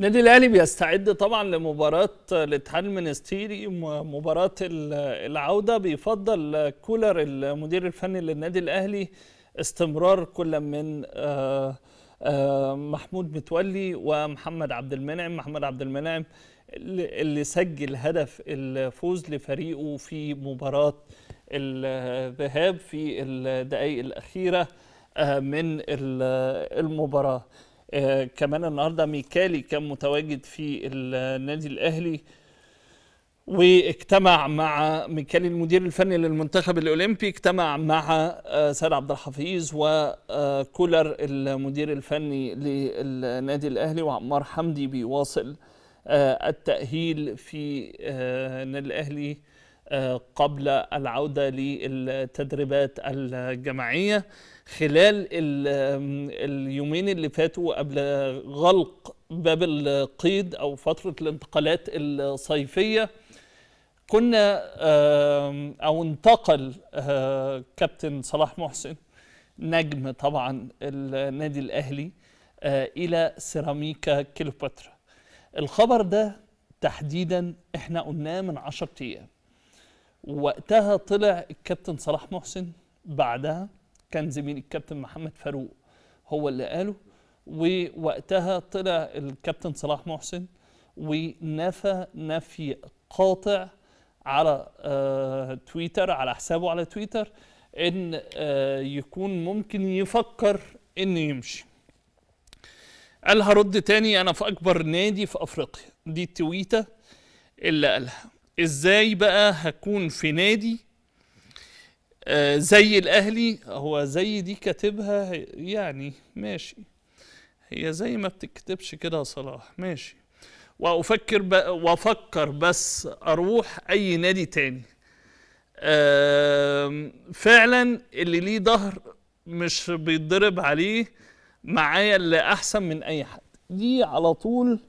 النادي الاهلي بيستعد طبعا لمباراه الاتحاد المنستيري مباراه العوده بيفضل كولر المدير الفني للنادي الاهلي استمرار كل من آه، آه، محمود متولي ومحمد عبد المنعم محمد عبد المنعم اللي سجل هدف الفوز لفريقه في مباراه الذهاب في الدقائق الاخيره آه، من المباراه آه كمان النهارده ميكالي كان متواجد في النادي الاهلي واجتمع مع ميكالي المدير الفني للمنتخب الاولمبي اجتمع مع آه، سيد عبد الحفيظ وكولر آه، المدير الفني للنادي الاهلي وعمار حمدي بيواصل آه، التاهيل في النادي الاهلي قبل العودة للتدريبات الجماعية خلال اليومين اللي فاتوا قبل غلق باب القيد أو فترة الانتقالات الصيفية كنا أو انتقل آه، كابتن صلاح محسن نجم طبعا النادي الأهلي آه، إلى سيراميكا كيلوباترا الخبر ده تحديدا احنا قلناه من 10 أيام وقتها طلع الكابتن صلاح محسن بعدها كان زميل الكابتن محمد فاروق هو اللي قاله ووقتها طلع الكابتن صلاح محسن ونفى نفي قاطع على آه تويتر على حسابه على تويتر ان آه يكون ممكن يفكر انه يمشي قال هرد تاني انا في اكبر نادي في افريقيا دي التويته اللي قالها ازاي بقى هكون في نادي آه، زي الاهلي هو زي دي كاتبها يعني ماشي هي زي ما بتكتبش كده يا صلاح ماشي وافكر وافكر بس اروح اي نادي تاني فعلا اللي ليه ظهر مش بيتضرب عليه معايا اللي احسن من اي حد دي على طول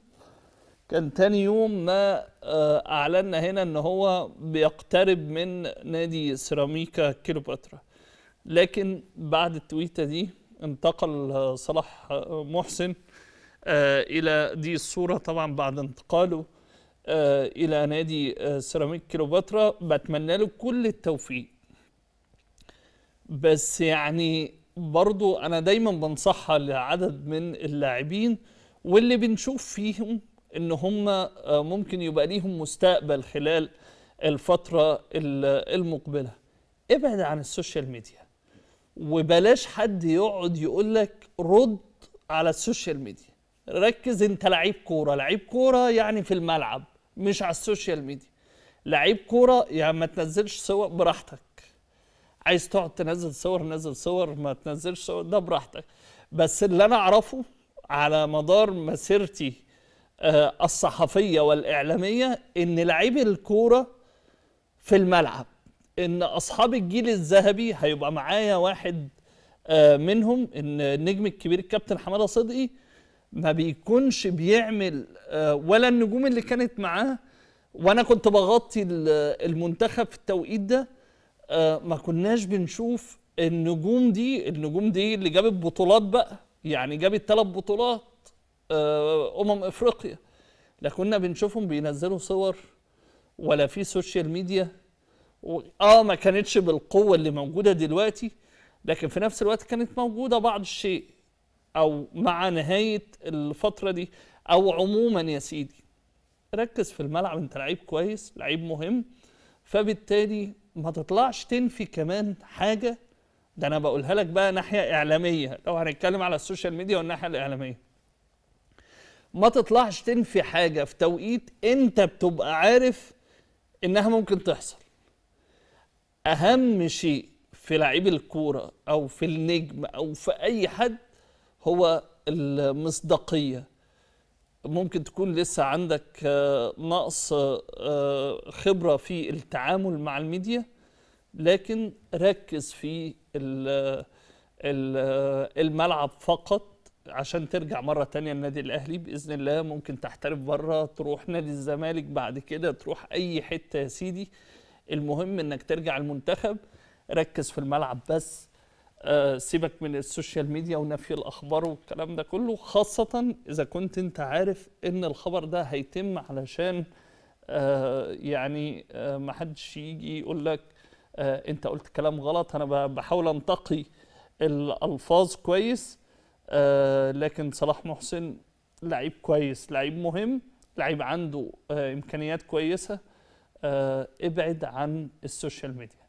كان تاني يوم ما آه، اعلنا هنا ان هو بيقترب من نادي سيراميكا كيلوباترا لكن بعد التويته دي انتقل آه، صلاح آه، محسن الى دي الصوره طبعا بعد انتقاله الى نادي سيراميك كيلوباترا بتمنى له كل التوفيق بس يعني برضو انا دايما بنصحها لعدد من اللاعبين واللي بنشوف فيهم ان هم آه، ممكن يبقى ليهم مستقبل خلال الفتره المقبله ابعد عن السوشيال ميديا وبلاش حد يقعد يقول لك رد على السوشيال ميديا ركز انت لعيب كوره لعيب كوره يعني في الملعب مش على السوشيال ميديا لعيب كوره يعني ما تنزلش صور براحتك عايز تقعد تنزل صور نزل صور ما تنزلش صور ده براحتك بس اللي انا اعرفه على مدار مسيرتي آه، الصحفيه والاعلاميه ان لعيب الكوره في الملعب ان اصحاب الجيل الذهبي هيبقى معايا واحد آه، منهم ان النجم الكبير الكابتن حماده صدقي ما بيكونش بيعمل آه، ولا النجوم اللي كانت معاه وانا كنت بغطي المنتخب في التوقيت ده ما كناش بنشوف النجوم دي النجوم دي اللي جابت بطولات بقى يعني جابت ثلاث بطولات آه، امم افريقيا لا كنا بنشوفهم بينزلوا صور ولا في سوشيال ميديا و... اه ما كانتش بالقوه اللي موجوده دلوقتي لكن في نفس الوقت كانت موجوده بعض الشيء او مع نهايه الفتره دي او عموما يا سيدي ركز في الملعب انت لعيب كويس لعيب مهم فبالتالي ما تطلعش تنفي كمان حاجه ده انا بقولها لك بقى ناحيه اعلاميه لو هنتكلم على السوشيال ميديا والناحيه الاعلاميه ما تطلعش تنفي حاجه في توقيت انت بتبقى عارف انها ممكن تحصل اهم شيء في لعيب الكوره او في النجم او في اي حد هو المصداقيه ممكن تكون لسه عندك آه، نقص آه، خبره في التعامل مع الميديا لكن ركز في آه، الملعب فقط عشان ترجع مره تانية النادي الاهلي باذن الله ممكن تحترف بره تروح نادي الزمالك بعد كده تروح اي حته يا سيدي المهم انك ترجع المنتخب ركز في الملعب بس آه، سيبك من السوشيال ميديا ونفي الاخبار والكلام ده كله خاصه اذا كنت انت عارف ان الخبر ده هيتم علشان آه، يعني آه، ما حدش يجي يقول لك انت قلت كلام غلط انا بحاول انتقي الالفاظ كويس آه، لكن صلاح محسن لعيب كويس لعيب مهم لعيب عنده آه، امكانيات كويسه آه، ابعد عن السوشيال ميديا